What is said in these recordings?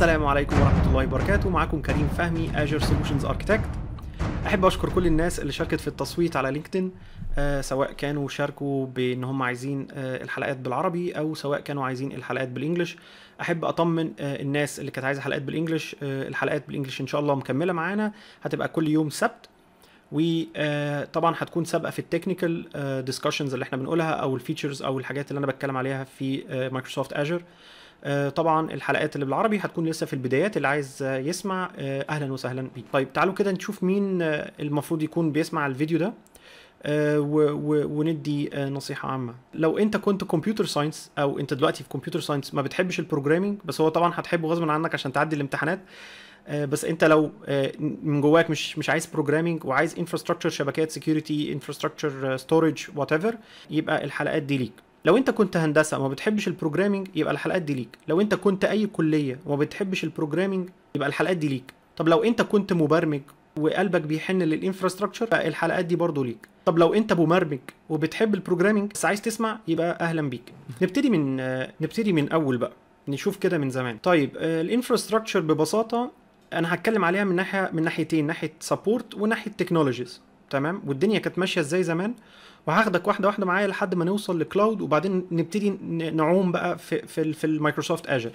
السلام عليكم ورحمة الله وبركاته معكم كريم فهمي اجر سولوشنز اركتكت احب اشكر كل الناس اللي شاركت في التصويت على لينكدين آه، سواء كانوا شاركوا بان هم عايزين آه، الحلقات بالعربي او سواء كانوا عايزين الحلقات بالانجلش احب اطمن آه، الناس اللي كانت عايزه حلقات بالانجلش الحلقات بالانجلش ان شاء الله مكمله معانا هتبقى كل يوم سبت وطبعا هتكون سابقه في التكنيكال ديسكشنز اللي احنا بنقولها او الفيتشرز او الحاجات اللي انا بتكلم عليها في مايكروسوفت اجر آه آه، طبعا الحلقات اللي بالعربي هتكون لسه في البدايات اللي عايز يسمع آه، اهلا وسهلا بيك طيب تعالوا كده نشوف مين آه، المفروض يكون بيسمع الفيديو ده وندي نصيحه عامه لو انت كنت كمبيوتر ساينس او انت دلوقتي في كمبيوتر ساينس ما بتحبش البروجرامينج بس هو طبعا هتحبه غصبا عنك عشان تعدي الامتحانات بس انت لو من جواك مش مش عايز بروجرامينج وعايز انفراستراكشر شبكات سكيورتي انفراستراكشر ستورج وات ايفر يبقى الحلقات دي ليك لو انت كنت هندسه وما بتحبش البروجرامينج يبقى الحلقات دي ليك لو انت كنت اي كليه وما بتحبش البروجرامينج يبقى الحلقات دي ليك طب لو انت كنت مبرمج وقلبك بيحن للانفراستراكشر الحلقات دي برضه ليك طب لو انت مبرمج وبتحب البروجرامينج بس عايز تسمع يبقى اهلا بيك نبتدي من نبتدي من اول بقى نشوف كده من زمان طيب آه، الانفراستراكشر ببساطه انا هتكلم عليها من ناحيه من ناحيتين ناحيه سبورت وناحيه تكنولوجيز تمام والدنيا كانت ماشيه ازاي زمان وهاخدك واحده واحده معايا لحد ما نوصل لكلاود وبعدين نبتدي نعوم بقى في في, في المايكروسوفت اجر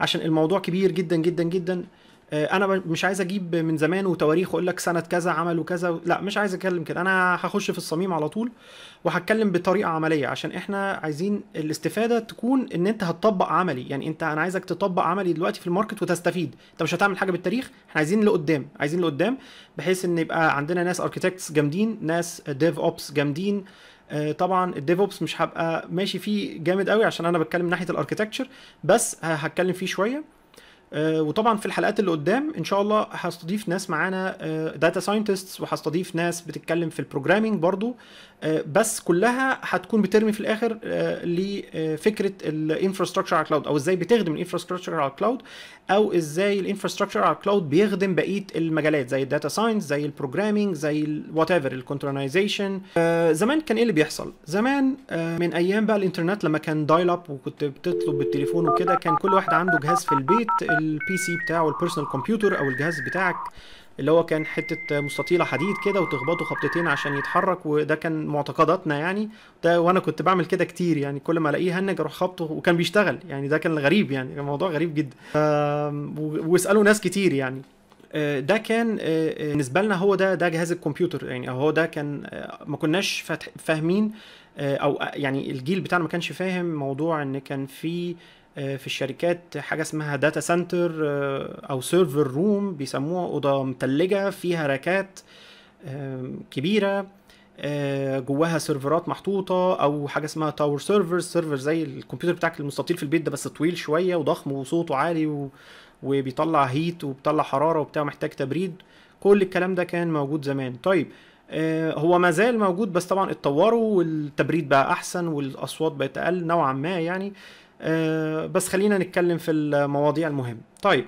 عشان الموضوع كبير جدا جدا جدا آه، انا مش عايز اجيب من زمان وتواريخ واقول لك سنه كذا عملوا كذا لا مش عايز اتكلم كده انا هخش في الصميم على طول وهتكلم بطريقه عمليه عشان احنا عايزين الاستفاده تكون ان انت هتطبق عملي يعني انت انا عايزك تطبق عملي دلوقتي في الماركت وتستفيد انت مش هتعمل حاجه بالتاريخ احنا عايزين لقدام عايزين لقدام بحيث ان يبقى عندنا ناس اركيتكتس جامدين ناس ديف اوبس جامدين آه، طبعا الديف اوبس مش هبقى ماشي فيه جامد قوي عشان انا بتكلم ناحيه الاركيتكتشر بس هتكلم فيه شويه آه، وطبعا في الحلقات اللي قدام ان شاء الله هستضيف ناس معانا داتا آه، ساينتستس وهستضيف ناس بتتكلم في البروجرامينج برضو آه، بس كلها هتكون بترمي في الاخر لفكره الانفراستراكشر على الكلاود او ازاي بتخدم الانفراستراكشر على الكلاود او ازاي الانفراستراكشر على الكلاود بيخدم بقيه المجالات زي الداتا ساينس زي البروجرامينج زي وات ايفر الكونترنايزيشن زمان كان ايه اللي بيحصل زمان من ايام بقى الانترنت لما كان دايل اب وكنت بتطلب بالتليفون وكده كان كل واحد عنده جهاز في البيت البي سي بتاعه البيرسونال كمبيوتر او الجهاز بتاعك اللي هو كان حته مستطيله حديد كده وتخبطه خبطتين عشان يتحرك وده كان معتقداتنا يعني ده وانا كنت بعمل كده كتير يعني كل ما الاقيه هنج اروح خبطه وكان بيشتغل يعني ده كان غريب يعني كان موضوع غريب جدا واسالوا ناس كتير يعني آه، ده كان آه، آه، بالنسبه لنا هو ده ده جهاز الكمبيوتر يعني هو ده كان ما كناش فاهمين او يعني الجيل بتاعنا ما كانش فاهم موضوع ان كان في آه، في الشركات حاجه اسمها داتا آه، سنتر او سيرفر روم بيسموها اوضه متلجه فيها راكات آه، كبيره جواها سيرفرات محطوطه او حاجه اسمها تاور سيرفر سيرفر زي الكمبيوتر بتاعك المستطيل في البيت ده بس طويل شويه وضخم وصوته عالي و... وبيطلع هيت وبيطلع حراره وبتاع محتاج تبريد كل الكلام ده كان موجود زمان طيب هو ما زال موجود بس طبعا اتطوروا والتبريد بقى احسن والاصوات بقت اقل نوعا ما يعني آه، بس خلينا نتكلم في المواضيع المهمة طيب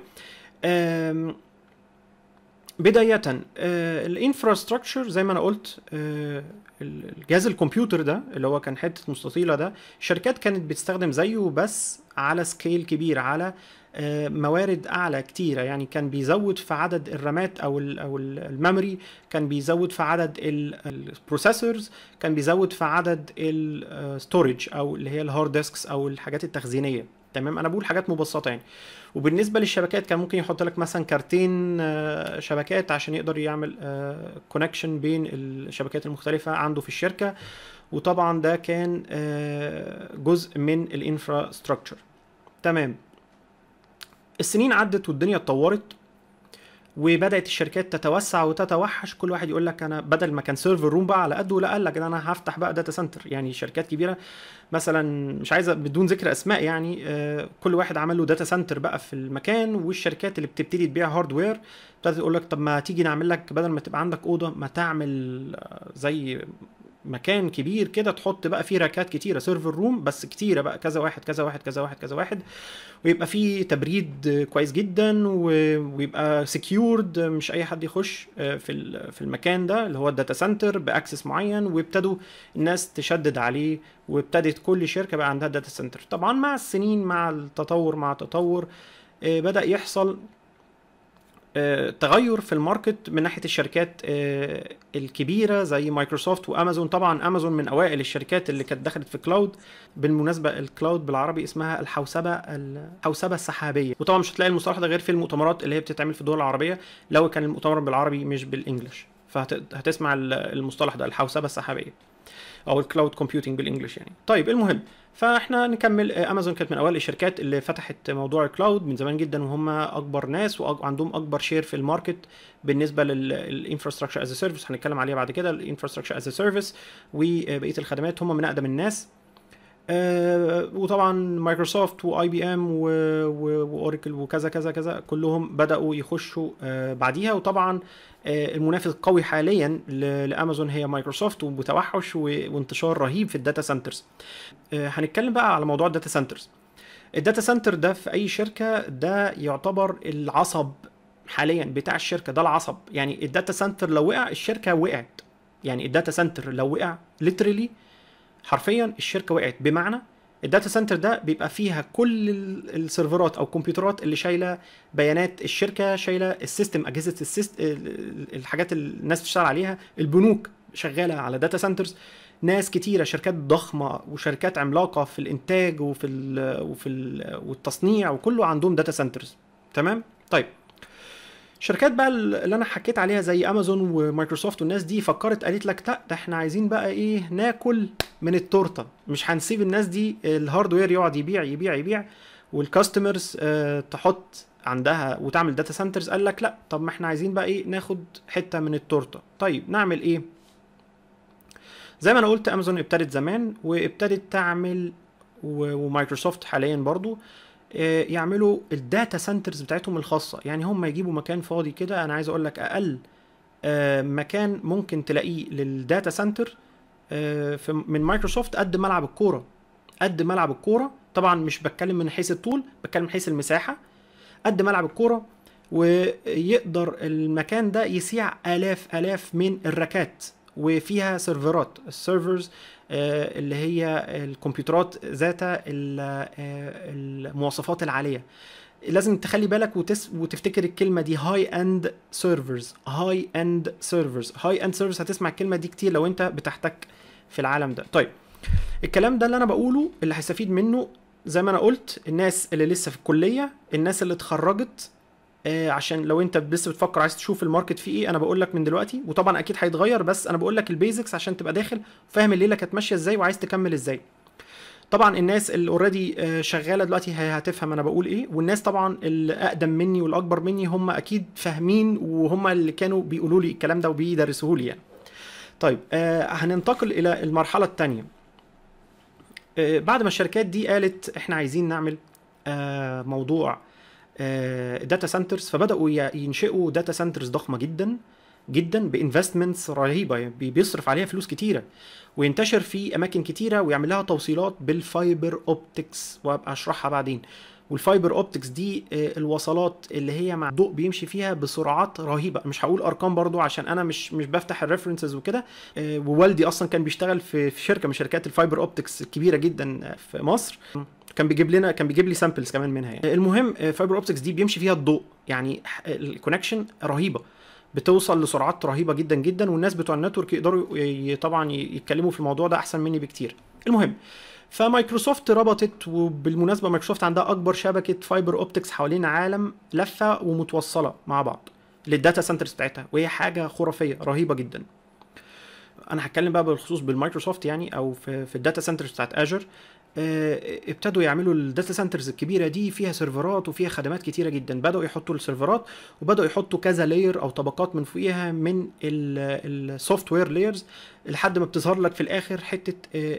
بداية آه، الانفراستراكشر زي ما انا قلت آه، الجهاز الكمبيوتر ده اللي هو كان حتة مستطيلة ده الشركات كانت بتستخدم زيه بس على سكيل كبير على موارد اعلى كتيره يعني كان بيزود في عدد الرامات او او الميموري كان بيزود في عدد البروسيسورز كان بيزود في عدد الستورج او اللي هي الهارد ديسكس او الحاجات التخزينيه تمام انا بقول حاجات مبسطه يعني وبالنسبه للشبكات كان ممكن يحط لك مثلا كارتين آه، شبكات عشان يقدر يعمل كونكشن آه، بين الشبكات المختلفه عنده في الشركه وطبعا ده كان آه، جزء من الانفراستراكشر تمام السنين عدت والدنيا اتطورت وبدات الشركات تتوسع وتتوحش كل واحد يقول لك انا بدل ما كان سيرفر روم بقى على قده لا قال لك انا هفتح بقى داتا سنتر يعني شركات كبيره مثلا مش عايزه بدون ذكر اسماء يعني آه، كل واحد عمل له داتا سنتر بقى في المكان والشركات اللي بتبتدي تبيع هاردوير ابتدت تقول لك طب ما تيجي نعمل لك بدل ما تبقى عندك اوضه ما تعمل آه، زي مكان كبير كده تحط بقى فيه راكات كتيره سيرفر روم بس كتيره بقى كذا واحد كذا واحد كذا واحد كذا واحد ويبقى فيه تبريد كويس جدا ويبقى سكيورد مش اي حد يخش آه، في في المكان ده اللي هو الداتا سنتر باكسس معين وابتدوا الناس تشدد عليه وابتدت كل شركه بقى عندها داتا سنتر طبعا مع السنين مع التطور مع التطور آه، بدا يحصل آه، تغير في الماركت من ناحيه الشركات آه، الكبيره زي مايكروسوفت وامازون طبعا امازون من اوائل الشركات اللي كانت دخلت في كلاود بالمناسبه الكلاود بالعربي اسمها الحوسبه الحوسبه السحابيه وطبعا مش هتلاقي المصطلح ده غير في المؤتمرات اللي هي بتتعمل في الدول العربيه لو كان المؤتمر بالعربي مش بالانجلش فهتسمع المصطلح ده الحوسبه السحابيه او الكلاود كومبيوتنج بالانجلش يعني طيب المهم فاحنا نكمل امازون آه، كانت من اوائل الشركات اللي فتحت موضوع الكلاود من زمان جدا وهم اكبر ناس وعندهم اكبر شير في الماركت بالنسبه للانفراستراكشر از سيرفيس هنتكلم عليها بعد كده الانفراستراكشر از سيرفيس وبقيه الخدمات هم من اقدم الناس آه، وطبعا مايكروسوفت واي بي ام واوراكل وكذا كذا كذا كلهم بداوا يخشوا آه، بعديها وطبعا آه، المنافس القوي حاليا لامازون هي مايكروسوفت وبتوحش وانتشار رهيب في الداتا سنترز هنتكلم بقى على موضوع الداتا سنترز الداتا سنتر ده في اي شركه ده يعتبر العصب حاليا بتاع الشركه ده العصب يعني الداتا سنتر لو وقع الشركه وقعت يعني الداتا سنتر لو وقع ليترلي حرفيا الشركه وقعت بمعنى الداتا سنتر ده بيبقى فيها كل السيرفرات او الكمبيوترات اللي شايله بيانات الشركه شايله السيستم اجهزه السيست الحاجات اللي الناس بتشتغل عليها البنوك شغاله على داتا سنترز ناس كتيره شركات ضخمه وشركات عملاقه في الانتاج وفي الـ وفي الـ والتصنيع وكله عندهم داتا سنترز تمام طيب شركات بقى اللي انا حكيت عليها زي امازون ومايكروسوفت والناس دي فكرت قالت لك لا ده احنا عايزين بقى ايه ناكل من التورته مش هنسيب الناس دي الهاردوير يقعد يبيع يبيع يبيع والكاستمرز آه، تحط عندها وتعمل داتا سنترز قال لك لا طب ما احنا عايزين بقى ايه ناخد حته من التورته طيب نعمل ايه زي ما انا قلت امازون ابتدت زمان وابتدت تعمل ومايكروسوفت حاليا برضو آه آه، يعملوا الداتا سنترز بتاعتهم الخاصه يعني هم يجيبوا مكان فاضي كده انا عايز اقول لك اقل آه، مكان ممكن تلاقيه للداتا سنتر آه، من مايكروسوفت قد ملعب الكوره قد ملعب الكوره طبعا مش بتكلم من حيث الطول بتكلم من حيث المساحه قد ملعب الكوره ويقدر المكان ده يسيع الاف الاف من الركات وفيها سيرفرات السيرفرز آه، اللي هي الكمبيوترات ذات آه، المواصفات العاليه لازم تخلي بالك وتس وتفتكر الكلمه دي هاي اند سيرفرز هاي اند سيرفرز هاي اند سيرفرز هتسمع الكلمه دي كتير لو انت بتحتك في العالم ده طيب الكلام ده اللي انا بقوله اللي هيستفيد منه زي ما انا قلت الناس اللي لسه في الكليه الناس اللي اتخرجت آه، عشان لو انت لسه بتفكر عايز تشوف الماركت فيه ايه انا بقول لك من دلوقتي وطبعا اكيد هيتغير بس انا بقول لك البيزكس عشان تبقى داخل فاهم الليله كانت ماشيه ازاي وعايز تكمل ازاي طبعا الناس اللي اوريدي آه، شغاله دلوقتي هتفهم انا بقول ايه والناس طبعا الاقدم مني والاكبر مني هم اكيد فاهمين وهم اللي كانوا بيقولوا لي الكلام ده وبيدرسوه لي يعني طيب آه، هننتقل الى المرحله الثانيه بعد ما الشركات دي قالت احنا عايزين نعمل موضوع داتا آه، سنترز فبداوا ينشئوا داتا سنترز ضخمه جدا جدا بانفستمنتس رهيبه يعني بيصرف عليها فلوس كتيره وينتشر في اماكن كتيره ويعمل لها توصيلات بالفايبر اوبتكس وابقى اشرحها بعدين والفايبر اوبتكس دي آه، الوصلات اللي هي مع الضوء بيمشي فيها بسرعات رهيبه مش هقول ارقام برضو عشان انا مش مش بفتح الريفرنسز وكده آه، ووالدي اصلا كان بيشتغل في شركه من شركات الفايبر اوبتكس الكبيره جدا آه، في مصر كان بيجيب لنا كان بيجيب لي سامبلز كمان منها يعني المهم فايبر اوبتكس دي بيمشي فيها الضوء يعني الكونكشن رهيبه بتوصل لسرعات رهيبه جدا جدا والناس بتوع النتورك يقدروا طبعا يتكلموا في الموضوع ده احسن مني بكتير المهم فمايكروسوفت ربطت وبالمناسبه مايكروسوفت عندها اكبر شبكه فايبر اوبتكس حوالين العالم لفه ومتوصله مع بعض للداتا سنترز بتاعتها وهي حاجه خرافيه رهيبه جدا انا هتكلم بقى بالخصوص بالمايكروسوفت يعني او في, في الداتا سنترز بتاعت اجر آه، ابتدوا يعملوا الداتا سنترز الكبيره دي فيها سيرفرات وفيها خدمات كتيره جدا بداوا يحطوا السيرفرات وبداوا يحطوا كذا لاير او طبقات من فوقيها من السوفت وير لايرز لحد ما بتظهر لك في الاخر حته آه،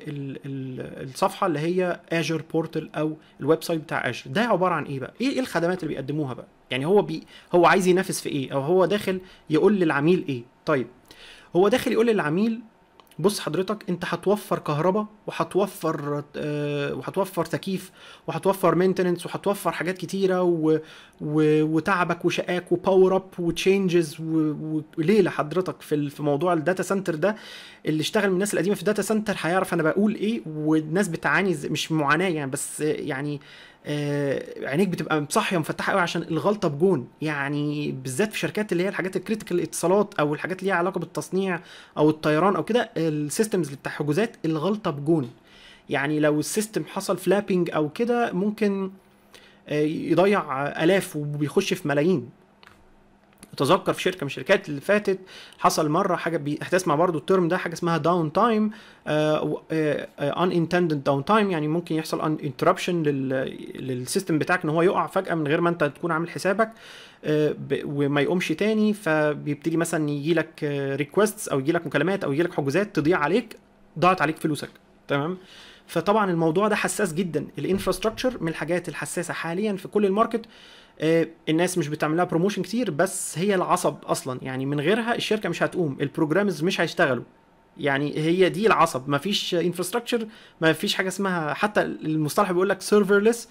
الصفحه اللي هي اجر بورتال او الويب سايت بتاع اجر ده عباره عن ايه بقى ايه الخدمات اللي بيقدموها بقى يعني هو بي هو عايز ينافس في ايه او هو داخل يقول للعميل ايه طيب هو داخل يقول للعميل بص حضرتك انت هتوفر كهرباء وهتوفر آه، وهتوفر تكييف وهتوفر مينتننس وهتوفر حاجات كتيره و... و... وتعبك وشقاك وباور اب وتشينجز و... وليله حضرتك في في موضوع الداتا سنتر ده اللي اشتغل من الناس القديمه في الداتا سنتر هيعرف انا بقول ايه والناس بتعاني مش معاناه يعني بس يعني آه، عينيك بتبقى مصحيه ومفتحه قوي عشان الغلطه بجون يعني بالذات في شركات اللي هي الحاجات الكريتيكال الاتصالات او الحاجات اللي ليها علاقه بالتصنيع او الطيران او كده السيستمز بتاع حجوزات الغلطه بجون يعني لو السيستم حصل فلابنج او كده ممكن آه، يضيع الاف وبيخش في ملايين اتذكر في شركه من الشركات اللي فاتت حصل مره حاجه هتسمع برضو الترم ده حاجه اسمها داون تايم ان انتندنت داون تايم يعني ممكن يحصل ان انتربشن للسيستم بتاعك ان هو يقع فجاه من غير ما انت تكون عامل حسابك آه، وما يقومش تاني فبيبتدي مثلا يجي لك ريكويستس او يجي لك مكالمات او يجي لك حجوزات تضيع عليك ضاعت عليك فلوسك تمام فطبعا الموضوع ده حساس جدا الانفراستراكشر من الحاجات الحساسه حاليا في كل الماركت آه، الناس مش بتعمل لها بروموشن كتير بس هي العصب اصلا يعني من غيرها الشركه مش هتقوم البروجرامز مش هيشتغلوا يعني هي دي العصب مفيش انفراستراكشر مفيش حاجه اسمها حتى المصطلح بيقول لك سيرفرلس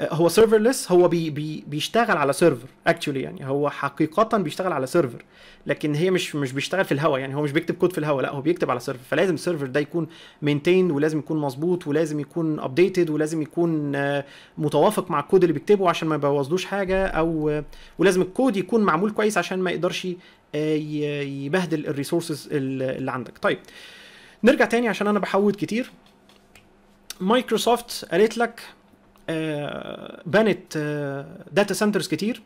آه، هو سيرفرلس هو بي بي بيشتغل على سيرفر اكشولي يعني هو حقيقه بيشتغل على سيرفر لكن هي مش مش بيشتغل في الهواء يعني هو مش بيكتب كود في الهواء لا هو بيكتب على سيرفر فلازم السيرفر ده يكون مينتيند ولازم يكون مظبوط ولازم يكون ابديتد ولازم يكون آه، متوافق مع الكود اللي بيكتبه عشان ما يبوظلوش حاجه او آه، ولازم الكود يكون معمول كويس عشان ما يقدرش يبهدل الريسورسز اللي عندك طيب نرجع تاني عشان انا بحوط كتير مايكروسوفت قالت لك آه، بنت داتا آه، سنترز كتير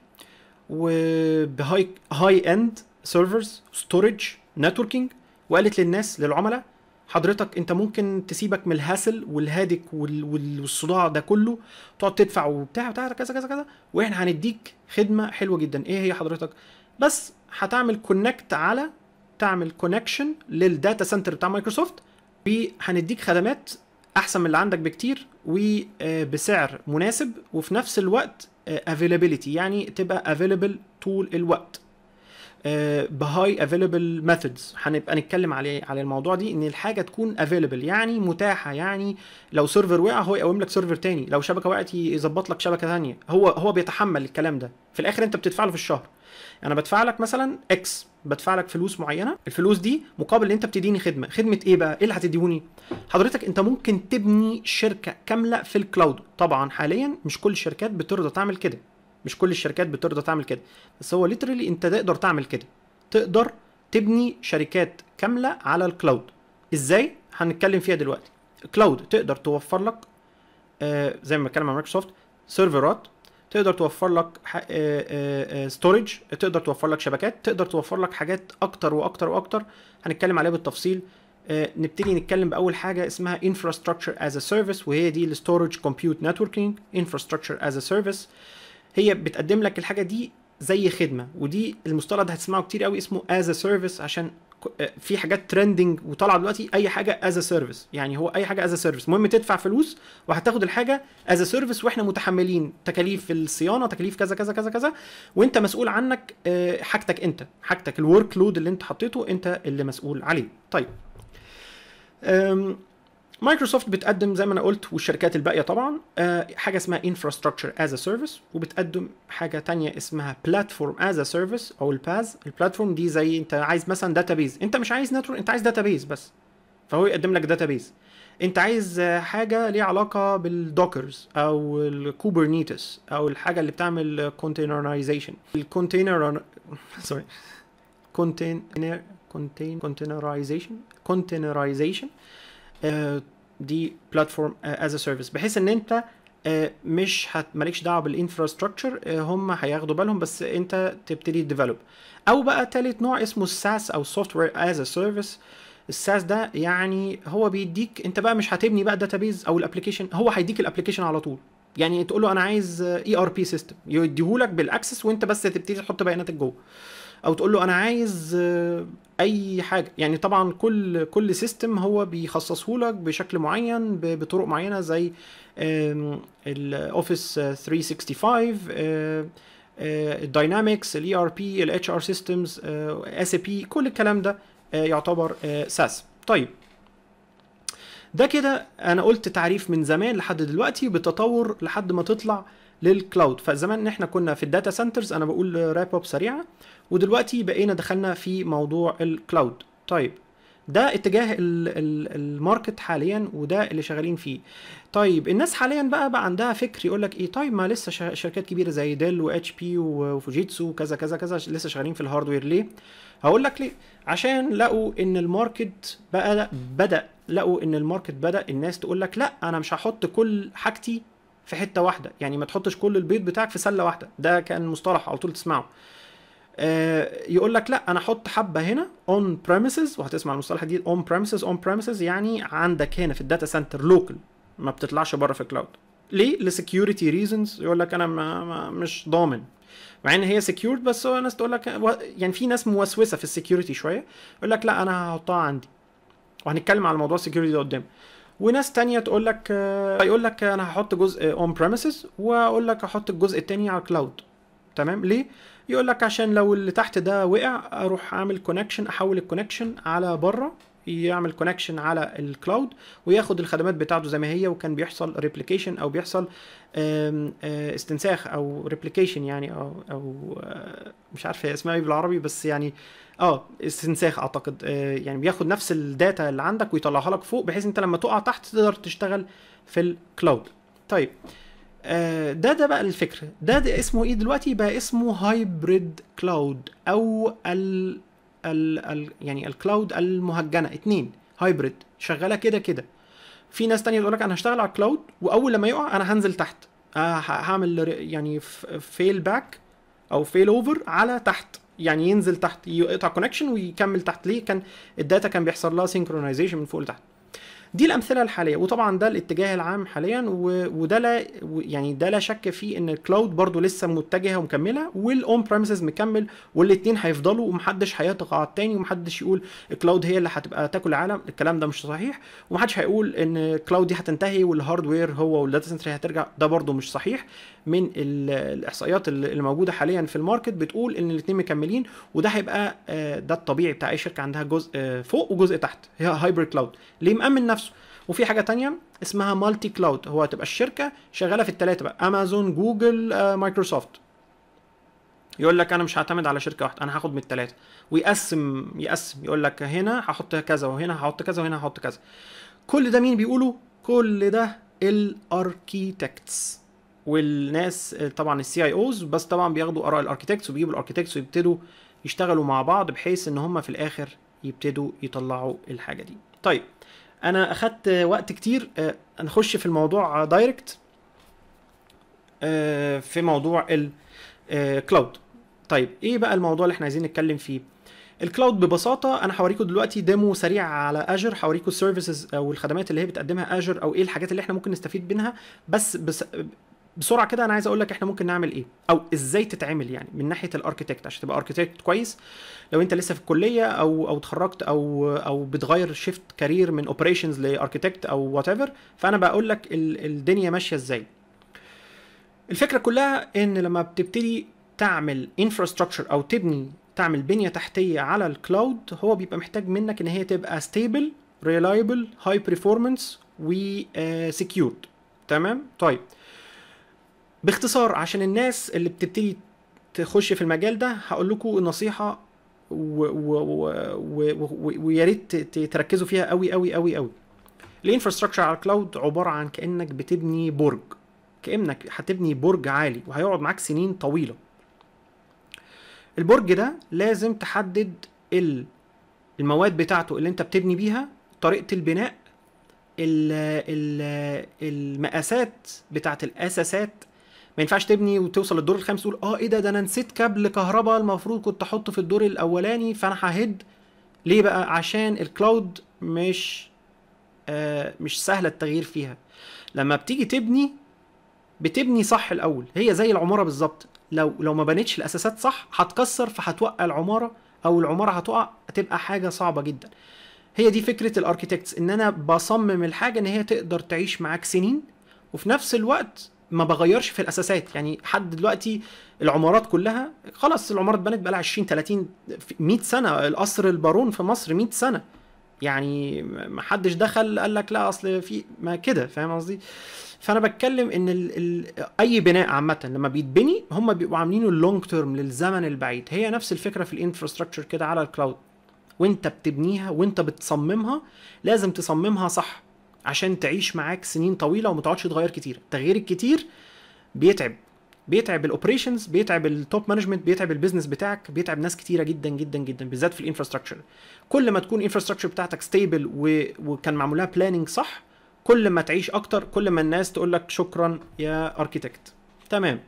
وبهاي هاي اند سيرفرز ستورج نتوركينج وقالت للناس للعملاء حضرتك انت ممكن تسيبك من الهاسل والهادك والصداع ده كله تقعد تدفع وبتاع بتاع كذا كذا كذا واحنا هنديك خدمه حلوه جدا ايه هي حضرتك بس هتعمل كونكت على تعمل كونكشن للداتا سنتر بتاع مايكروسوفت وهنديك خدمات احسن من اللي عندك بكتير وبسعر آه، مناسب وفي نفس الوقت آه، availability يعني تبقى available طول الوقت آه، بهاي افيلبل ميثودز هنبقى نتكلم عليه على الموضوع دي ان الحاجه تكون افيلبل يعني متاحه يعني لو سيرفر وقع هو يقوم لك سيرفر تاني لو شبكه وقعت يظبط لك شبكه ثانيه هو هو بيتحمل الكلام ده في الاخر انت بتدفع له في الشهر انا بدفع لك مثلا اكس بدفع لك فلوس معينه الفلوس دي مقابل ان انت بتديني خدمه خدمه ايه بقى ايه اللي هتديهوني حضرتك انت ممكن تبني شركه كامله في الكلاود طبعا حاليا مش كل الشركات بترضى تعمل كده مش كل الشركات بترضى تعمل كده بس هو ليترالي انت تقدر تعمل كده تقدر تبني شركات كامله على الكلاود ازاي هنتكلم فيها دلوقتي كلاود تقدر توفر لك آه زي ما بتكلم مع مايكروسوفت سيرفرات تقدر توفر لك ستورج آه، آه، آه، تقدر توفر لك شبكات تقدر توفر لك حاجات اكتر واكتر واكتر هنتكلم عليها بالتفصيل نبتدي نتكلم باول حاجه اسمها انفراستراكشر از ا سيرفيس وهي دي الستورج كومبيوت نتوركينج انفراستراكشر از ا سيرفيس هي بتقدم لك الحاجه دي زي خدمه ودي المصطلح ده هتسمعه كتير قوي اسمه از ا سيرفيس عشان آه، في حاجات ترندنج وطالعه دلوقتي اي حاجه از سيرفيس يعني هو اي حاجه از سيرفيس المهم تدفع فلوس وهتاخد الحاجه از سيرفيس واحنا متحملين تكاليف الصيانه تكاليف كذا كذا كذا كذا وانت مسؤول عنك آه، حاجتك انت حاجتك الورك لود اللي انت حطيته انت اللي مسؤول عليه طيب مايكروسوفت بتقدم زي ما انا قلت والشركات الباقيه طبعا آه، حاجه اسمها انفراستراكشر از ا سيرفيس وبتقدم حاجه تانية اسمها بلاتفورم از ا سيرفيس او الباز البلاتفورم دي زي انت عايز مثلا داتابيز انت مش عايز نتور انت عايز داتابيز بس فهو يقدم لك داتابيز انت عايز حاجه ليها علاقه بالدوكرز او الكوبرنيتس او الحاجه اللي بتعمل كونتينرايزيشن الكونتينر سوري كونتينر كونتينرايزيشن كونتينرايزيشن آه، دي بلاتفورم از ا سيرفيس بحيث ان انت آه، مش هت مالكش دعوه بالانفراستراكشر آه، هم هياخدوا بالهم بس انت تبتدي تديفلوب او بقى تالت نوع اسمه الساس او سوفت وير از ا سيرفيس الساس ده يعني هو بيديك انت بقى مش هتبني بقى داتابيز او الابلكيشن هو هيديك الابلكيشن على طول يعني تقول له انا عايز اي ار بي سيستم يديهولك بالاكسس وانت بس تبتدي تحط بياناتك جوه او تقول له انا عايز اي حاجه يعني طبعا كل كل سيستم هو بيخصصه لك بشكل معين بطرق معينه زي الاوفيس 365 الداينامكس الاي ار بي الاتش ار سيستمز اس بي كل الكلام ده يعتبر ساس طيب ده كده انا قلت تعريف من زمان لحد دلوقتي بتطور لحد ما تطلع للكلاود فزمان احنا كنا في الداتا سنترز انا بقول راب اب سريعه ودلوقتي بقينا دخلنا في موضوع الكلاود طيب ده اتجاه الماركت حاليا وده اللي شغالين فيه طيب الناس حاليا بقى بقى عندها فكر يقول لك ايه طيب ما لسه شركات كبيره زي ديل واتش بي وفوجيتسو وكذا كذا كذا لسه شغالين في الهاردوير ليه هقول لك ليه عشان لقوا ان الماركت بقى بدا لقوا ان الماركت بدا الناس تقول لك لا انا مش هحط كل حاجتي في حته واحده يعني ما تحطش كل البيض بتاعك في سله واحده ده كان مصطلح على طول تسمعه آه، يقول لك لا انا احط حبه هنا اون بريميسز وهتسمع المصطلح دي اون بريميسز اون بريميسز يعني عندك هنا في الداتا سنتر لوكال ما بتطلعش بره في الكلاود ليه لسكيورتي ريزونز يقول لك انا ما ما مش ضامن مع ان هي سكيورد بس ناس تقول لك يعني في ناس موسوسه في السكيورتي شويه يقول لك لا انا هحطها عندي وهنتكلم على موضوع السكيورتي ده قدام وناس تانية تقول لك آه، يقول لك انا هحط جزء اون بريمسز واقول لك احط الجزء التاني على كلاود تمام ليه يقول لك عشان لو اللي تحت ده وقع اروح اعمل كونكشن احول الكونكشن على بره يعمل كونكشن على الكلاود وياخد الخدمات بتاعته زي ما هي وكان بيحصل ريبليكيشن او بيحصل آه، استنساخ او ريبليكيشن يعني او او آه، مش عارف هي اسمها ايه بالعربي بس يعني اه استنساخ اعتقد آه، يعني بياخد نفس الداتا اللي عندك ويطلعها لك فوق بحيث انت لما تقع تحت تقدر تشتغل في الكلاود طيب ده ده بقى الفكر ده, ده اسمه ايه دلوقتي بقى اسمه هايبريد كلاود او ال ال ال يعني الكلاود المهجنه اتنين هايبريد شغاله كده كده في ناس تانية تقول لك انا هشتغل على الكلاود واول لما يقع انا هنزل تحت آه، هعمل يعني فيل باك او فيل اوفر على تحت يعني ينزل تحت يقطع كونكشن ويكمل تحت ليه كان الداتا كان بيحصل لها سينكرونايزيشن من فوق لتحت دي الامثله الحاليه وطبعا ده الاتجاه العام حاليا وده لا يعني ده لا شك فيه ان الكلاود برضو لسه متجهه ومكمله والاون بريمسز مكمل والاثنين هيفضلوا ومحدش هيطغى على ومحدش يقول الكلاود هي اللي هتبقى تاكل العالم الكلام ده مش صحيح ومحدش هيقول ان الكلاود دي هتنتهي والهاردوير هو والداتا سنتر هترجع ده برضو مش صحيح من الاحصائيات اللي موجوده حاليا في الماركت بتقول ان الاثنين مكملين وده هيبقى آه، ده الطبيعي بتاع اي شركه عندها جزء آه، فوق وجزء تحت هي هايبرد كلاود ليه مامن نفسه وفي حاجه تانية اسمها مالتي كلاود هو تبقى الشركه شغاله في الثلاثه بقى امازون جوجل مايكروسوفت يقول لك انا مش هعتمد على شركه واحده انا هاخد من الثلاثه ويقسم يقسم يقول لك هنا هحط كذا وهنا هحط كذا وهنا هحط كذا كل ده مين بيقوله كل ده الاركيتكتس والناس آه، طبعا السي اي اوز بس طبعا بياخدوا اراء الاركيتكتس وبيجيبوا الاركيتكتس ويبتدوا يشتغلوا مع بعض بحيث ان هم في الاخر يبتدوا يطلعوا الحاجه دي طيب انا اخدت وقت كتير آه، نخش في الموضوع دايركت آه، في موضوع الكلاود طيب ايه بقى الموضوع اللي احنا عايزين نتكلم فيه الكلاود ببساطه انا هوريكم دلوقتي ديمو سريع على اجر هوريكم السيرفيسز او الخدمات اللي هي بتقدمها اجر او ايه الحاجات اللي احنا ممكن نستفيد منها بس, بس بسرعه كده انا عايز اقول لك احنا ممكن نعمل ايه او ازاي تتعمل يعني من ناحيه الاركيتكت عشان تبقى اركيتكت كويس لو انت لسه في الكليه او او اتخرجت او او بتغير شيفت كارير من اوبريشنز لاركيتكت او وات ايفر فانا بقول لك الدنيا ماشيه ازاي الفكره كلها ان لما بتبتدي تعمل انفراستراكشر او تبني تعمل بنيه تحتيه على الكلاود هو بيبقى محتاج منك ان هي تبقى ستيبل ريلايبل هاي بيرفورمانس وسكيورد تمام طيب باختصار عشان الناس اللي بتبتدي تخش في المجال ده هقول لكم نصيحه ويا ريت تركزوا فيها قوي قوي قوي قوي الانفراستراكشر على الكلاود عباره عن كانك بتبني برج كانك هتبني برج عالي وهيقعد معاك سنين طويله البرج ده لازم تحدد المواد بتاعته اللي انت بتبني بيها طريقه البناء المقاسات بتاعه الاساسات ما ينفعش تبني وتوصل للدور الخامس تقول اه ايه ده ده انا نسيت كابل كهرباء المفروض كنت احطه في الدور الاولاني فانا ههد ليه بقى عشان الكلاود مش آه مش سهله التغيير فيها لما بتيجي تبني بتبني صح الاول هي زي العماره بالظبط لو لو ما بنتش الاساسات صح هتكسر فهتوقع العماره او العماره هتقع هتبقى حاجه صعبه جدا هي دي فكره الاركيتكتس ان انا بصمم الحاجه ان هي تقدر تعيش معاك سنين وفي نفس الوقت ما بغيرش في الاساسات يعني حد دلوقتي العمارات كلها خلاص العمارات بنت بقى لها 20 30 100 سنه القصر البارون في مصر 100 سنه يعني ما حدش دخل قال لك لا اصل في ما كده فاهم قصدي فانا بتكلم ان الـ الـ اي بناء عامه لما بيتبني هم بيبقوا عاملينه اللونج تيرم للزمن البعيد هي نفس الفكره في الانفراستراكشر كده على الكلاود وانت بتبنيها وانت بتصممها لازم تصممها صح عشان تعيش معاك سنين طويله وما تقعدش تغير كتير التغيير الكتير بيتعب بيتعب الاوبريشنز بيتعب التوب مانجمنت بيتعب البيزنس بتاعك بيتعب ناس كتيره جدا جدا جدا بالذات في الانفراستراكشر كل ما تكون الانفراستراكشر بتاعتك ستيبل و... وكان معمولها بلاننج صح كل ما تعيش اكتر كل ما الناس تقول لك شكرا يا اركيتكت تمام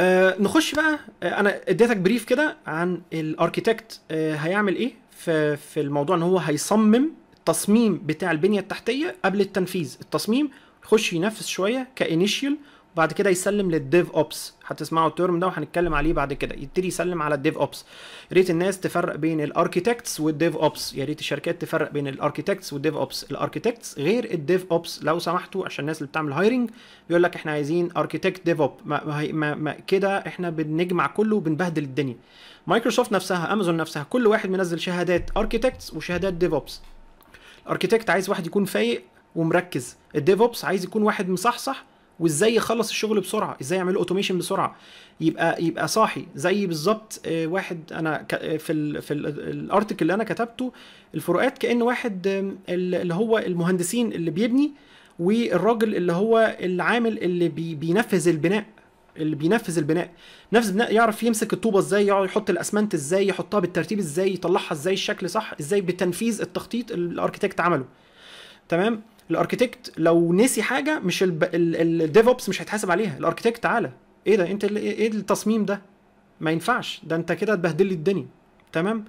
آه نخش بقى آه انا اديتك بريف كده عن الاركيتكت آه هيعمل ايه في في الموضوع ان هو هيصمم التصميم بتاع البنيه التحتيه قبل التنفيذ التصميم يخش ينفذ شويه كانيشيال وبعد كده يسلم للديف اوبس هتسمعوا التيرم ده وهنتكلم عليه بعد كده يبتدي يسلم على الديف اوبس يا ريت الناس تفرق بين الاركيتكتس والديف اوبس يا ريت الشركات تفرق بين الاركيتكتس والديف اوبس الاركيتكتس غير الديف اوبس لو سمحتوا عشان الناس اللي بتعمل هايرنج بيقول لك احنا عايزين اركيتكت ديف اوب ما, ما, ما كده احنا بنجمع كله وبنبهدل الدنيا مايكروسوفت نفسها امازون نفسها كل واحد منزل شهادات اركيتكتس وشهادات ديف اوبس الاركيتكت عايز واحد يكون فايق ومركز الديف اوبس عايز يكون واحد مصحصح وازاي يخلص الشغل بسرعه ازاي يعمل اوتوميشن بسرعه يبقى يبقى صاحي زي بالظبط آه، واحد انا آه، في الـ في الارتكل اللي انا كتبته الفروقات كان واحد اللي هو المهندسين اللي بيبني والراجل اللي هو العامل اللي بينفذ البناء اللي بينفذ البناء نفس البناء يعرف يمسك الطوبه ازاي يقعد يحط الاسمنت ازاي يحطها بالترتيب ازاي يطلعها ازاي الشكل صح ازاي بتنفيذ التخطيط اللي الاركتكت عمله تمام الاركتكت لو نسي حاجه مش الديف اوبس مش هيتحاسب عليها الاركتكت تعالى ايه ده انت إيه،, ايه التصميم ده ما ينفعش ده انت كده تبهدل لي الدنيا تمام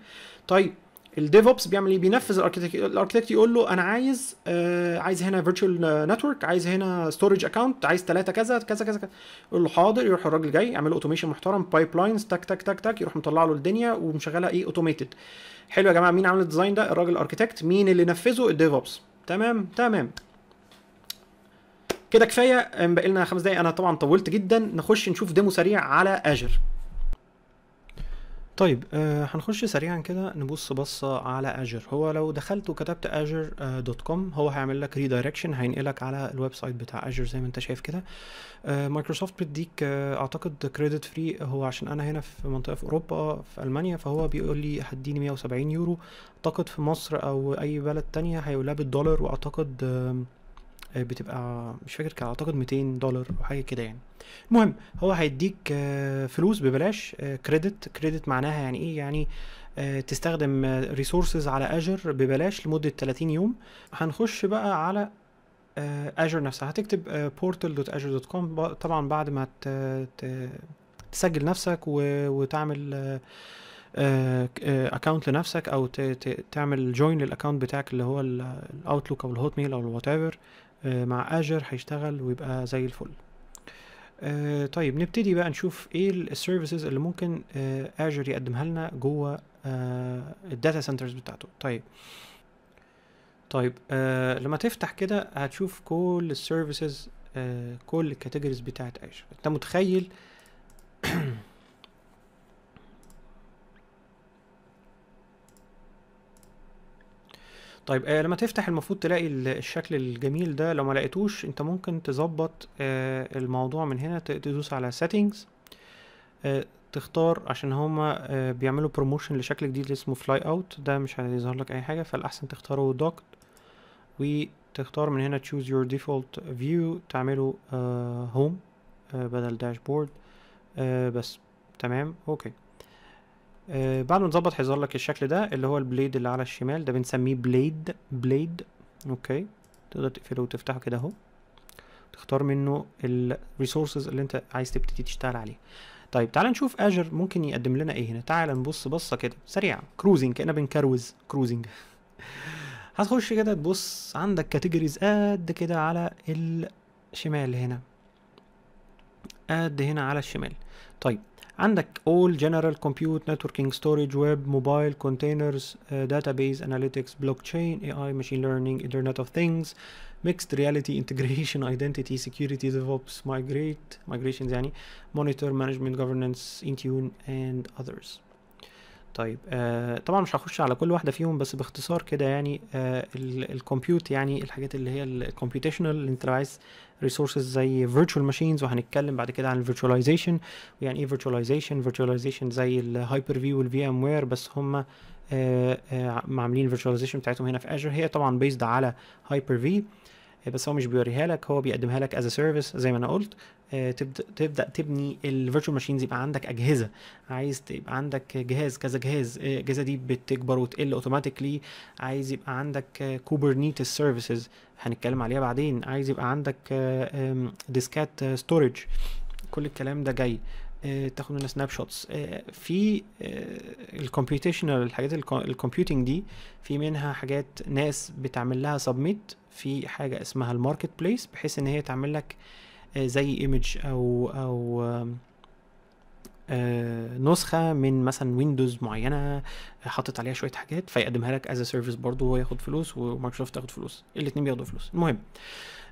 طيب الديف اوبس بيعمل ايه بينفذ الاركتكت الاركتكت يقول له انا عايز آه عايز هنا فيرتشوال نتورك عايز هنا ستورج اكونت عايز ثلاثه كذا كذا كذا كذا يقول له حاضر يروح الراجل جاي يعمل له اوتوميشن محترم بايب لاينز تك تك تك تك يروح مطلع له الدنيا ومشغلها ايه اوتوميتد حلو يا جماعه مين عامل الديزاين ده الراجل الاركتكت مين اللي نفذه الديف اوبس تمام تمام كده كفايه باقي لنا خمس دقايق انا طبعا طولت جدا نخش نشوف ديمو سريع على اجر طيب آه هنخش سريعا كده نبص بصة على اجر هو لو دخلت وكتبت اجر آه دوت كوم هو هيعمل لك ريدايركشن هينقلك على الويب سايت بتاع اجر زي ما انت شايف كده آه مايكروسوفت بتديك آه اعتقد كريدت فري هو عشان انا هنا في منطقة في اوروبا في المانيا فهو بيقول لي هديني 170 يورو اعتقد في مصر او اي بلد تانية هيقولها بالدولار واعتقد آه آه، بتبقى مش فاكر كان اعتقد 200 دولار او حاجه كده يعني المهم هو هيديك آه، فلوس ببلاش كريدت آه، كريدت معناها يعني ايه يعني تستخدم ريسورسز على اجر ببلاش لمده 30 يوم هنخش بقى على اجر نفسها هتكتب portal.azure.com طبعا بعد ما تسجل نفسك وتعمل اكونت لنفسك او تعمل جوين للاكونت بتاعك اللي هو الاوتلوك او الهوت ميل او الوات ايفر آه، مع اجر هيشتغل ويبقى زي الفل آه، طيب نبتدي بقى نشوف ايه السيرفيسز اللي ممكن اجر آه، يقدمها لنا جوه الداتا سنترز بتاعته طيب طيب آه لما تفتح كده هتشوف كل السيرفيسز آه كل الكاتيجوريز بتاعت اجر انت متخيل طيب آه لما تفتح المفروض تلاقي الشكل الجميل ده لو ما لقيتوش انت ممكن تظبط آه الموضوع من هنا تدوس على settings آه تختار عشان هما آه بيعملوا بروموشن لشكل جديد اسمه فلاي اوت ده مش هيظهر لك اي حاجه فالاحسن تختاره دوكت وتختار من هنا choose your default view تعمله آه هوم آه بدل داشبورد آه بس تمام اوكي آه بعد ما نظبط هيظهر لك الشكل ده اللي هو البليد اللي على الشمال ده بنسميه بليد بليد اوكي تقدر تقفله وتفتحه كده اهو تختار منه الريسورسز اللي انت عايز تبتدي تشتغل عليه طيب تعال نشوف اجر ممكن يقدم لنا ايه هنا تعال نبص بصه كده سريعه كروزنج كاننا بنكروز كروزنج هتخش كده تبص عندك كاتيجوريز قد كده على الشمال هنا قد هنا على الشمال طيب عندك all general compute networking storage web mobile containers uh, database analytics blockchain AI machine learning internet of things mixed reality integration identity security DevOps migrate migrations يعني monitor management governance Intune and others طيب آه طبعا مش هخش على كل واحده فيهم بس باختصار كده يعني آه الكمبيوت يعني الحاجات اللي هي الكمبيوتيشنال اللي انت لو عايز ريسورسز زي فيرتشوال ماشينز وهنتكلم بعد كده عن الفيرتشواليزيشن يعني ايه فيرتشواليزيشن فيرتشواليزيشن زي الهايبر فيو والفي ام وير بس هم آه آه عاملين الفيرتشواليزيشن بتاعتهم هنا في اجر هي طبعا بيزد على هايبر في بس هو مش بيوريها لك هو بيقدمها لك از سيرفيس زي ما انا قلت آه، تبدا تبدا تبني الفيرتشوال ماشينز يبقى عندك اجهزه عايز يبقى عندك جهاز كذا جهاز آه، الاجهزه دي بتكبر وتقل اوتوماتيكلي عايز يبقى عندك كوبرنيتس آه، سيرفيسز هنتكلم عليها بعدين عايز يبقى عندك ديسكات ستورج كل الكلام ده جاي آه، تاخد منها سناب آه، شوتس في آه، الكمبيوتيشنال الحاجات الكمبيوتنج دي في منها حاجات ناس بتعمل لها سبميت في حاجه اسمها الماركت بليس بحيث ان هي تعمل لك زي ايمج او او نسخة من مثلا ويندوز معينة حاطط عليها شوية حاجات فيقدمها لك از سيرفيس برضه وياخد فلوس ومايكروسوفت تاخد فلوس الاتنين بياخدوا فلوس المهم آه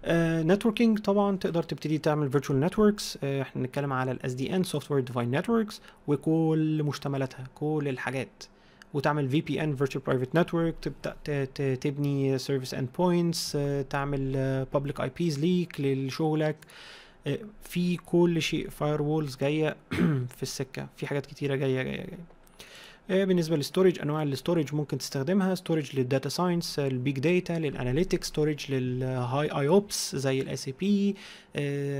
نتوركينج آه، طبعا تقدر تبتدي تعمل فيرتشوال آه، نتوركس احنا بنتكلم على الاس دي ان سوفت وير ديفاين نتوركس وكل مشتملاتها كل الحاجات وتعمل في بي ان فيرتشوال برايفت نتورك تبدا تبني سيرفيس اند بوينتس تعمل بابليك اي بيز ليك لشغلك آه، في كل شيء فاير وولز جايه في السكه في حاجات كتيره جايه جايه جايه آه، بالنسبه للستورج انواع الستورج ممكن تستخدمها ستورج للداتا ساينس البيج داتا للاناليتكس ستورج للهاي اي اوبس زي الاي آه، سي بي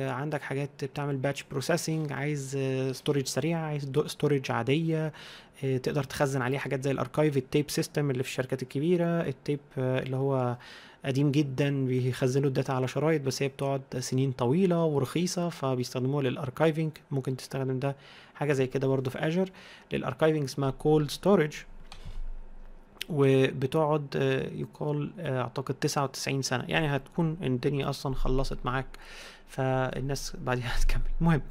عندك حاجات بتعمل باتش بروسيسنج عايز ستورج آه، سريع عايز ستورج عاديه تقدر تخزن عليه حاجات زي الاركايف التيب سيستم اللي في الشركات الكبيره التيب اللي هو قديم جدا بيخزنوا الداتا على شرايط بس هي بتقعد سنين طويله ورخيصه فبيستخدموها للاركايفنج ممكن تستخدم ده حاجه زي كده برضو في اجر للاركايفنج اسمها كولد ستورج وبتقعد آه، يقال آه، اعتقد 99 سنه يعني هتكون الدنيا اصلا خلصت معاك فالناس بعدها هتكمل المهم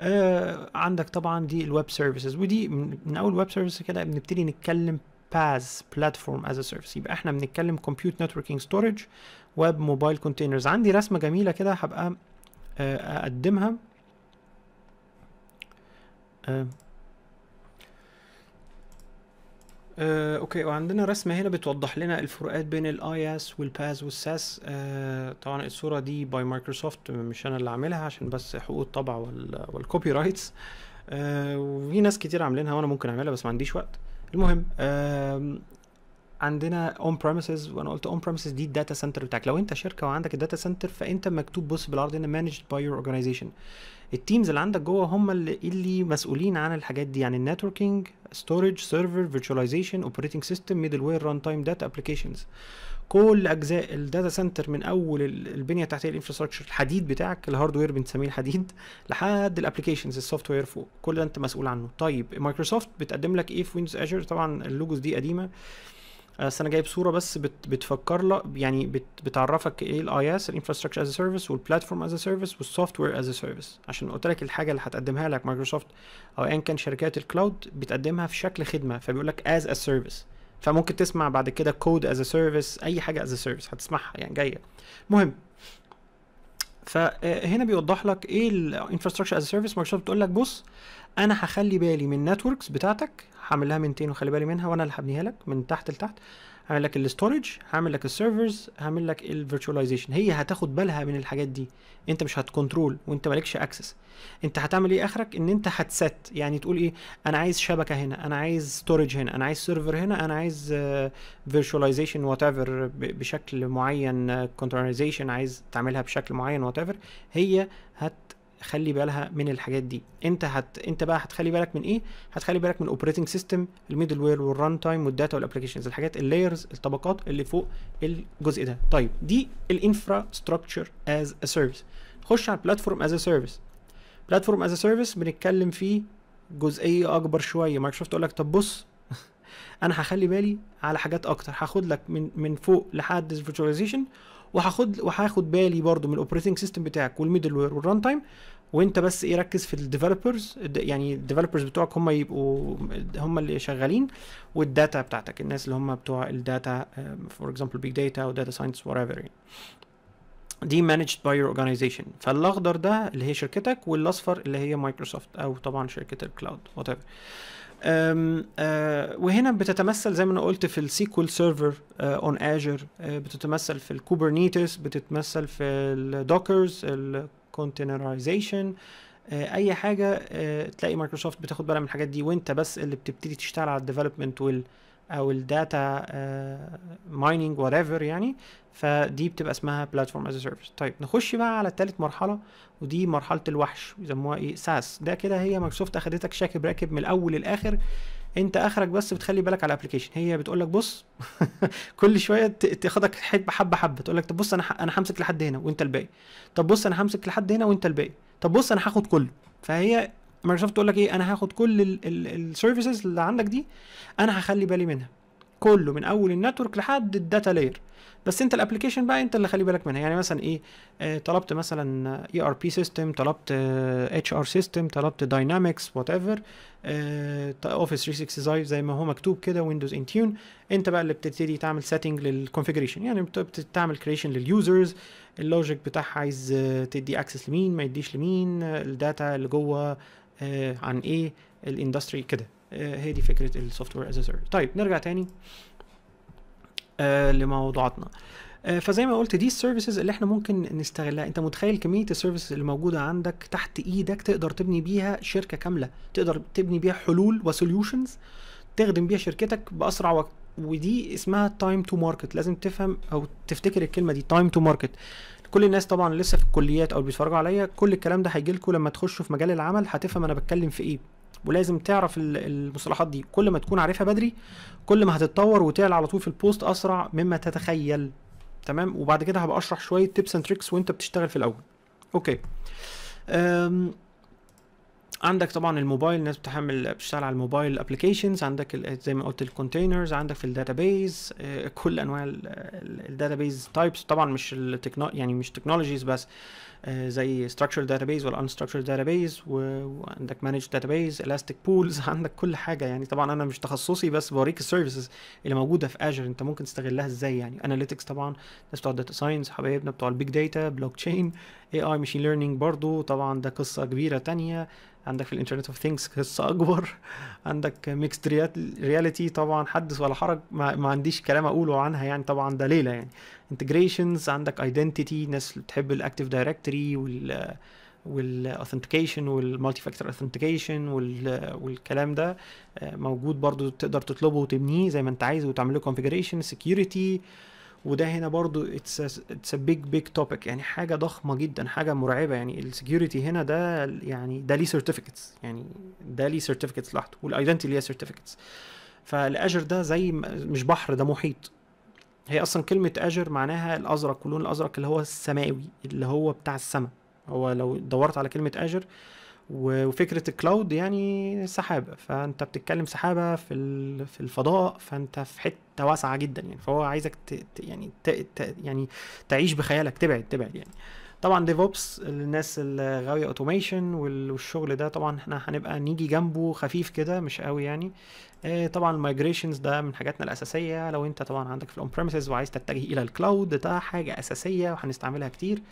آه، عندك طبعا دي الويب سيرفيسز ودي من اول ويب سيرفيس كده بنبتدي نتكلم باز بلاتفورم از سيرفيس يبقى احنا بنتكلم كومبيوت نتوركينج ستورج ويب موبايل كونتينرز عندي رسمه جميله كده هبقى آه، اقدمها آه. أه اوكي وعندنا رسمه هنا بتوضح لنا الفروقات بين الاي اس والباز والساس أه طبعا الصوره دي باي مايكروسوفت مش انا اللي عاملها عشان بس حقوق الطبع والكوبي رايتس أه وفي ناس كتير عاملينها وانا ممكن اعملها بس ما عنديش وقت المهم عندنا اون بريمسز وانا قلت اون بريمسز دي الداتا سنتر بتاعك لو انت شركه وعندك الداتا سنتر فانت مكتوب بص بالعرض هنا مانجد باي يور اورجانيزيشن التيمز اللي عندك جوه هم اللي, اللي مسؤولين عن الحاجات دي يعني النتوركينج ستورج سيرفر فيرتشواليزيشن اوبريتنج سيستم ميدل وير ران تايم داتا ابلكيشنز كل اجزاء الداتا سنتر من اول البنيه التحتيه الانفراستراكشر الحديد بتاعك الهاردوير بنسميه الحديد لحد الابلكيشنز السوفت وير فوق كل ده انت مسؤول عنه طيب مايكروسوفت بتقدم لك ايه في ويندوز اجر طبعا اللوجوز دي قديمه بس انا جايب صوره بس بت بتفكر لك يعني بت بتعرفك ايه الاي اس الانفراستراكشر از سيرفيس والبلاتفورم از سيرفيس والسوفت وير از سيرفيس عشان قلت لك الحاجه اللي هتقدمها لك مايكروسوفت او ايا كان شركات الكلاود بتقدمها في شكل خدمه فبيقول لك از ا سيرفيس فممكن تسمع بعد كده كود از سيرفيس اي حاجه از سيرفيس هتسمعها يعني جايه المهم فهنا آه، بيوضح لك ايه الانفراستراكشر از سيرفيس مايكروسوفت بتقول لك بص انا هخلي بالي من النتوركس بتاعتك هعمل لها مينتين وخلي بالي منها وانا اللي هبنيها لك من تحت لتحت هعمل لك الاستورج هعمل لك السيرفرز هعمل لك الفيرتشواليزيشن هي هتاخد بالها من الحاجات دي انت مش هتكنترول وانت مالكش اكسس انت هتعمل ايه اخرك ان انت هتست يعني تقول ايه انا عايز شبكه هنا انا عايز ستورج هنا انا عايز سيرفر هنا انا عايز فيرتشواليزيشن وات ايفر بشكل معين كونترنايزيشن آه، عايز تعملها بشكل معين وات ايفر هي هت خلي بالها من الحاجات دي انت هت... انت بقى هتخلي بالك من ايه هتخلي بالك من الاوبريتنج سيستم الميدل وير والران تايم والداتا والابلكيشنز الحاجات اللايرز الطبقات اللي فوق الجزء ده طيب دي الانفراستراكشر از ا سيرفيس نخش على البلاتفورم از ا سيرفيس بلاتفورم از ا سيرفيس بنتكلم فيه جزئيه اكبر شويه مايكروسوفت تقول لك طب بص انا هخلي بالي على حاجات اكتر هاخد لك من من فوق لحد فيرتشواليزيشن وهاخد وهاخد بالي برضو من الاوبريتنج سيستم بتاعك والميدل وير والران تايم وانت بس ايه ركز في الديفلوبرز يعني الديفلوبرز بتوعك هم يبقوا هم اللي شغالين والداتا بتاعتك الناس اللي هم بتوع الداتا فور اكزامبل بيج داتا وداتا ساينس وات ايفر دي مانجد باي يور اورجانيزيشن فالاخضر ده اللي هي شركتك والاصفر اللي هي مايكروسوفت او طبعا شركه الكلاود وات ايفر وهنا بتتمثل زي ما انا قلت في السيكول سيرفر اون اجر بتتمثل في الكوبرنيتس بتتمثل في الدوكرز كونتينرايزيشن آه، اي حاجه آه، تلاقي مايكروسوفت بتاخد بالها من الحاجات دي وانت بس اللي بتبتدي تشتغل على الديفلوبمنت وال او الداتا مايننج وات ايفر يعني فدي بتبقى اسمها بلاتفورم از سيرفيس طيب نخش بقى على ثالث مرحله ودي مرحله الوحش بيسموها ايه ساس ده كده هي مايكروسوفت اخدتك شاكب راكب من الاول للاخر انت اخرك بس بتخلي بالك على الابلكيشن هي بتقول لك بص كل شويه تاخدك حبه حبه حبه تقول لك طب بص انا انا همسك لحد هنا وانت الباقي طب بص انا همسك لحد هنا وانت الباقي طب بص انا هاخد كله فهي مايكروسوفت تقول لك ايه انا هاخد كل السيرفيسز اللي عندك دي انا هخلي بالي منها كله من اول النتورك لحد الداتا لاير بس انت الابلكيشن بقى انت اللي خلي بالك منها يعني مثلا ايه آه، طلبت مثلا اي ار بي سيستم طلبت اتش ار سيستم طلبت داينامكس وات ايفر اوفيس 365 زي ما هو مكتوب كده ويندوز ان تيون انت بقى اللي بتبتدي تعمل سيتنج للكونفيجريشن يعني بتعمل كريشن لليوزرز اللوجيك بتاعها عايز آه، تدي اكسس لمين ما يديش لمين آه، الداتا اللي جوه عن ايه الاندستري كده آه، هي دي فكره السوفت وير از سيرفيس طيب نرجع تاني آه، لموضوعاتنا آه، فزي ما قلت دي السيرفيسز اللي احنا ممكن نستغلها انت متخيل كميه السيرفيسز اللي موجوده عندك تحت ايدك تقدر تبني بيها شركه كامله تقدر تبني بيها حلول وسوليوشنز تخدم بيها شركتك باسرع وقت ودي اسمها تايم تو ماركت لازم تفهم او تفتكر الكلمه دي تايم تو ماركت كل الناس طبعا لسه في الكليات او بيتفرجوا عليا كل الكلام ده هيجي لكم لما تخشوا في مجال العمل هتفهم انا بتكلم في ايه ولازم تعرف المصطلحات دي كل ما تكون عارفها بدري كل ما هتتطور وتعلى على طول في البوست اسرع مما تتخيل تمام وبعد كده هبقى اشرح شويه تيبس اند تريكس وانت بتشتغل في الاول اوكي عندك طبعا الموبايل الناس بتحمل بتشتغل على الموبايل ابلكيشنز عندك زي ما قلت الكونتينرز عندك في الداتابيز آه، كل انواع الداتابيز تايبس طبعا مش يعني مش تكنولوجيز بس آه، زي structured database وال unstructured database وعندك managed database elastic pools عندك كل حاجه يعني طبعا انا مش تخصصي بس بوريك السيرفيسز اللي موجوده في اجر انت ممكن تستغلها ازاي يعني analytics طبعا الناس بتوع الداتا ساينس حبايبنا بتوع البيج داتا بلوك تشين اي اي ماشين ليرنينج برضو طبعا ده قصه كبيره تانية عندك في الانترنت اوف ثينجز قصه اكبر عندك ميكسد رياليتي طبعا حدث ولا حرج ما, ما عنديش كلام اقوله عنها يعني طبعا ده ليله يعني انتجريشنز عندك ايدنتيتي ناس بتحب الاكتف دايركتوري وال والاثنتيكيشن والمالتي فاكتور اثنتيكيشن والكلام ده آه، موجود برضو تقدر تطلبه وتبنيه زي ما انت عايز وتعمل له كونفيجريشن سكيورتي وده هنا برضو اتس ا بيج بيج توبيك يعني حاجه ضخمه جدا حاجه مرعبه يعني السكيورتي هنا ده يعني ده ليه سيرتيفيكتس يعني ده ليه سيرتيفيكتس لوحده والايدنتي ليها سيرتيفيكتس فالاجر ده زي مش بحر ده محيط هي اصلا كلمه اجر معناها الازرق واللون الازرق اللي هو السماوي اللي هو بتاع السماء هو لو دورت على كلمه اجر وفكره الكلاود يعني سحابه فانت بتتكلم سحابه في في الفضاء فانت في حته واسعه جدا يعني فهو عايزك ت يعني ت ت يعني تعيش بخيالك تبعد تبعد يعني طبعا ديفوبس الناس اللي غاويه اوتوميشن والشغل ده طبعا احنا هنبقى نيجي جنبه خفيف كده مش قوي يعني آه، طبعا المايجريشنز ده من حاجاتنا الاساسيه لو انت طبعا عندك في الاون بريمسز وعايز تتجه الى الكلاود ده حاجه اساسيه وهنستعملها كتير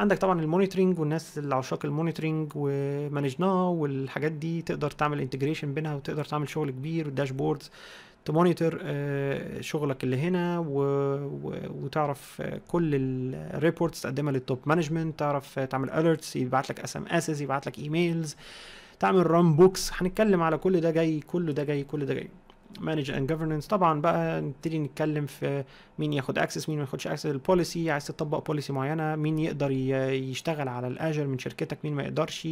عندك طبعا المونيتورنج والناس اللي عشاق المونيتورنج ومانجناه والحاجات دي تقدر تعمل انتجريشن بينها وتقدر تعمل شغل كبير داشبوردز آه، تمونيتور شغلك اللي هنا وتعرف آه، كل الريبورتس تقدمها للتوب مانجمنت تعرف آه، تعمل اليرتس يبعت لك اس ام اسز يبعت لك ايميلز تعمل رام بوكس هنتكلم على كل ده جاي كل ده جاي كل ده جاي مانج اند governance طبعا بقى نبتدي نتكلم في مين ياخد اكسس مين ما ياخدش اكسس البوليسي عايز تطبق بوليسي معينه مين يقدر يشتغل على الاجر من شركتك مين ما يقدرش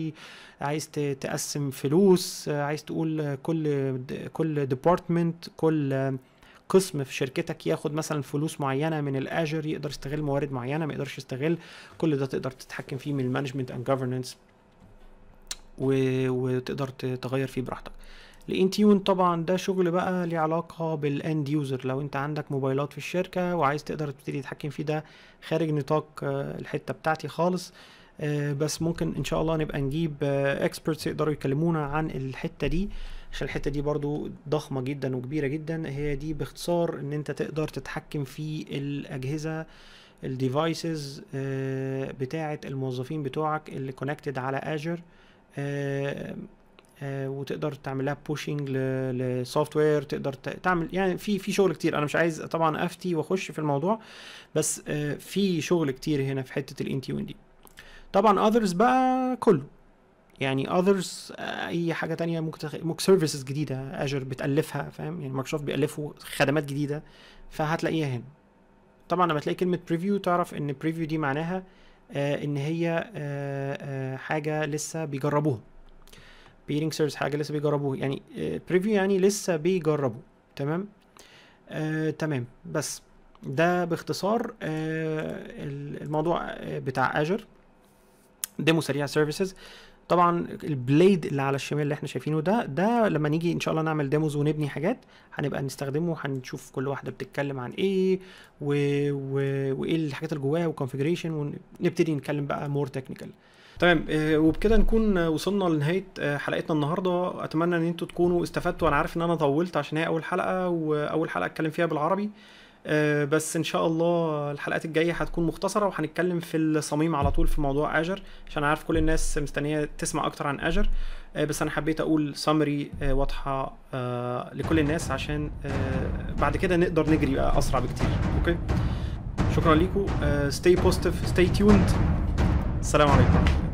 عايز تقسم فلوس عايز تقول كل كل ديبارتمنت كل قسم في شركتك ياخد مثلا فلوس معينه من الاجر يقدر يستغل موارد معينه ما يقدرش يستغل كل ده تقدر تتحكم فيه من المانجمنت اند جفرنس وتقدر تغير فيه براحتك الانتيون طبعا ده شغل بقى ليه علاقه بالاند يوزر لو انت عندك موبايلات في الشركه وعايز تقدر تبتدي تتحكم فيه ده خارج نطاق آه، الحته بتاعتي خالص آه، بس ممكن ان شاء الله نبقى نجيب اكسبرتس آه، يقدروا يكلمونا عن الحته دي عشان الحته دي برضو ضخمه جدا وكبيره جدا هي دي باختصار ان انت تقدر تتحكم في الاجهزه الديفايسز بتاعه الموظفين بتوعك اللي كونكتد على اجر آه، وتقدر تعمل لها بوشنج لسوفت وير تقدر تعمل يعني في في شغل كتير انا مش عايز طبعا افتي واخش في الموضوع بس آه، في شغل كتير هنا في حته الان تي دي طبعا اذرز بقى كله يعني اذرز آه، اي حاجه تانية ممكن تخ... ممكن سيرفيسز جديده اجر بتالفها فاهم يعني مايكروسوفت بيالفوا خدمات جديده فهتلاقيها هنا طبعا لما تلاقي كلمه بريفيو تعرف ان بريفيو دي معناها آه ان هي آه آه حاجه لسه بيجربوها بيرينج سيرفيس حاجه لسه بيجربوه يعني بريفيو آه، يعني لسه بيجربوا تمام آه تمام بس ده باختصار آه الموضوع آه، بتاع اجر ديمو سريع سيرفيسز طبعا البليد اللي على الشمال اللي احنا شايفينه ده ده لما نيجي ان شاء الله نعمل ديموز ونبني حاجات هنبقى نستخدمه وهنشوف كل واحده بتتكلم عن ايه و... و... وايه الحاجات اللي جواها وكونفجريشن ونبتدي نتكلم بقى مور تكنيكال تمام آه، وبكده نكون وصلنا لنهايه آه، حلقتنا النهارده اتمنى ان انتوا تكونوا استفدتوا انا عارف ان انا طولت عشان هي اول حلقه واول حلقه اتكلم فيها بالعربي آه، بس ان شاء الله الحلقات الجايه هتكون مختصره وهنتكلم في الصميم على طول في موضوع اجر عشان عارف كل الناس مستنيه تسمع اكتر عن اجر بس انا حبيت اقول سمري واضحه لكل الناس عشان بعد كده نقدر نجري اسرع بكتير اوكي شكرا لكم stay positive stay tuned السلام عليكم